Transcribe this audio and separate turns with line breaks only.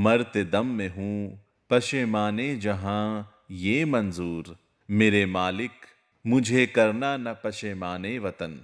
मरते दम में हूँ पशेमाने जहाँ ये मंजूर मेरे मालिक मुझे करना न पशेमाने वतन